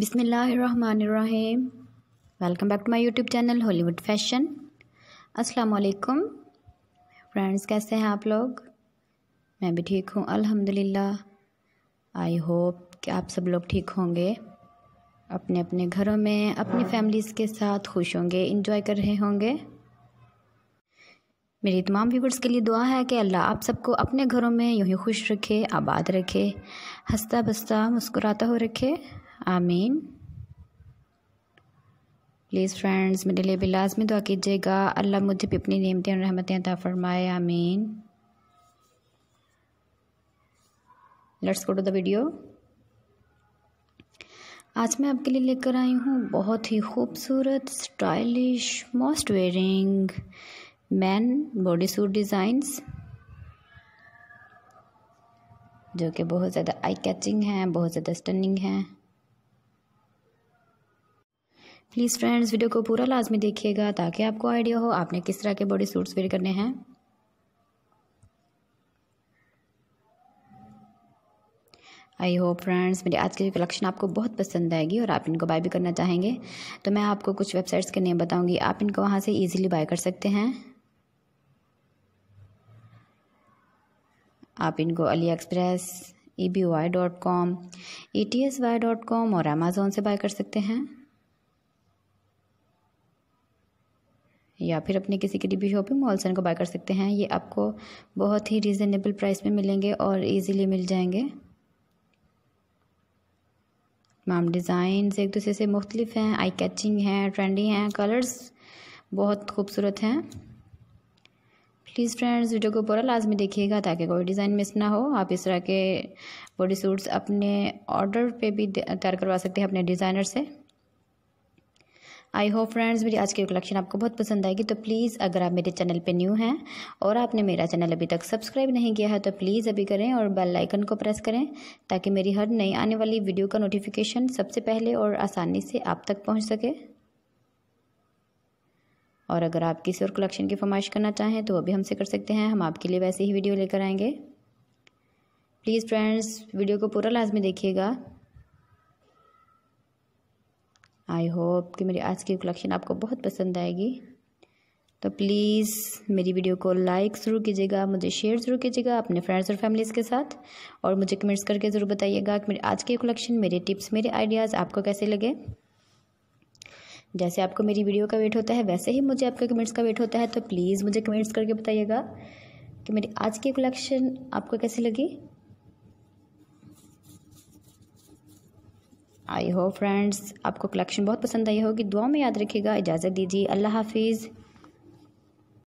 बिसमीम welcome back to my YouTube channel Hollywood fashion अस्सलाम वालेकुम फ्रेंड्स कैसे हैं आप लोग मैं भी ठीक हूँ अल्हम्दुलिल्लाह आई होप कि आप सब लोग ठीक होंगे अपने अपने घरों में अपनी फैमिलीज़ के साथ खुश होंगे इन्जॉय कर रहे होंगे मेरी तमाम व्यूवर्स के लिए दुआ है कि अल्लाह आप सबको अपने घरों में यूँ ही खुश रखे आबाद रखे हंसता बसता मुस्कुराता हो रखे आमीन प्लीज़ फ्रेंड्स मेरे लिए भी लाजमी दुआ कीजिएगा अल्लाह मुझे भी अपनी नियमतें और रहमतें अता फरमाए आमीन let's go to the video आज मैं आपके लिए लेकर आई हूँ बहुत ही खूबसूरत stylish most wearing man body suit designs जो कि बहुत ज़्यादा आई कैचिंग हैं बहुत ज़्यादा स्टनिंग हैं प्लीज़ फ्रेंड्स वीडियो को पूरा लाजमी देखिएगा ताकि आपको आइडिया हो आपने किस तरह के बॉडी सूट्स वेयर करने हैं आई होप फ्रेंड्स मेरी आज की कलेक्शन आपको बहुत पसंद आएगी और आप इनको बाय भी करना चाहेंगे तो मैं आपको कुछ वेबसाइट्स के नेम बताऊंगी आप इनको वहाँ से इजीली बाय कर सकते हैं आप इनको AliExpress E B Y dot com E T S Y dot com और अमेज़ोन से बाय कर सकते हैं या फिर अपने किसी की भी शॉपिंग मॉल से इनको बाय कर सकते हैं ये आपको बहुत ही रिजनेबल प्राइस में मिलेंगे और इजीली मिल जाएंगे तमाम डिज़ाइंस एक दूसरे से मुख्तलिफ हैं आई कैचिंग हैं ट्रेंडी हैं कलर्स बहुत खूबसूरत हैं प्लीज़ फ्रेंड्स वीडियो को पूरा लाजमी देखिएगा ताकि कोई डिज़ाइन मिस ना हो आप इस तरह के बॉडी सूट्स अपने ऑर्डर पे भी तैयार करवा सकते हैं अपने डिज़ाइनर से आई होप फ्रेंड्स मेरी आज की कलेक्शन आपको बहुत पसंद आएगी तो प्लीज़ अगर आप मेरे चैनल पे न्यू हैं और आपने मेरा चैनल अभी तक सब्सक्राइब नहीं किया है तो प्लीज़ अभी करें और बेल आइकन को प्रेस करें ताकि मेरी हर नई आने वाली वीडियो का नोटिफिकेशन सबसे पहले और आसानी से आप तक पहुँच सके और अगर आप किसी और कलेक्शन की फरमाइश करना चाहें तो वह भी हमसे कर सकते हैं हम आपके लिए वैसे ही वीडियो लेकर आएँगे प्लीज़ फ्रेंड्स वीडियो को पूरा लाजमी देखिएगा आई होप कि मेरी आज की कलेक्शन आपको बहुत पसंद आएगी तो प्लीज़ मेरी वीडियो को लाइक ज़रूर कीजिएगा मुझे शेयर ज़रूर कीजिएगा अपने फ्रेंड्स और फैमिलीज़ के साथ और मुझे कमेंट्स करके ज़रूर बताइएगा कि मेरी आज की कलेक्शन मेरे टिप्स मेरे आइडियाज़ आपको कैसे लगे जैसे आपको मेरी वीडियो का वेट होता है वैसे ही मुझे आपके कमेंट्स का वेट होता है तो प्लीज़ मुझे कमेंट्स करके बताइएगा कि मेरी आज की कलेक्शन आपको कैसी लगी आई होप फ्रेंड्स आपको कलेक्शन बहुत पसंद आई होगी दुआ में याद रखिएगा इजाज़त दीजिए अल्लाह हाफिज़